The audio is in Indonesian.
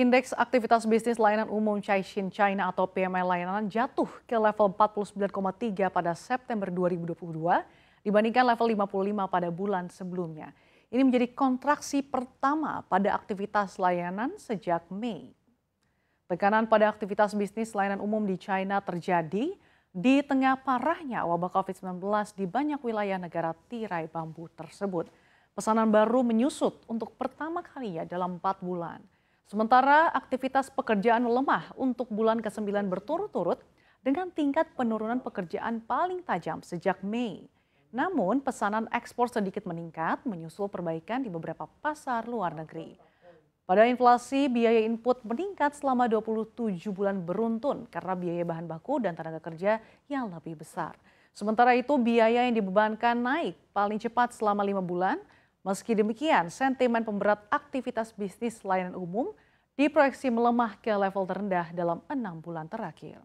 Indeks aktivitas bisnis layanan umum Caixin China atau PMI layanan jatuh ke level 49,3 pada September 2022 dibandingkan level 55 pada bulan sebelumnya. Ini menjadi kontraksi pertama pada aktivitas layanan sejak Mei. Tekanan pada aktivitas bisnis layanan umum di China terjadi di tengah parahnya wabah COVID-19 di banyak wilayah negara tirai bambu tersebut. Pesanan baru menyusut untuk pertama kalinya dalam empat bulan. Sementara aktivitas pekerjaan lemah untuk bulan ke-9 berturut-turut dengan tingkat penurunan pekerjaan paling tajam sejak Mei. Namun pesanan ekspor sedikit meningkat menyusul perbaikan di beberapa pasar luar negeri. Pada inflasi, biaya input meningkat selama 27 bulan beruntun karena biaya bahan baku dan tenaga kerja yang lebih besar. Sementara itu biaya yang dibebankan naik paling cepat selama 5 bulan – Meski demikian, sentimen pemberat aktivitas bisnis layanan umum diproyeksi melemah ke level terendah dalam enam bulan terakhir.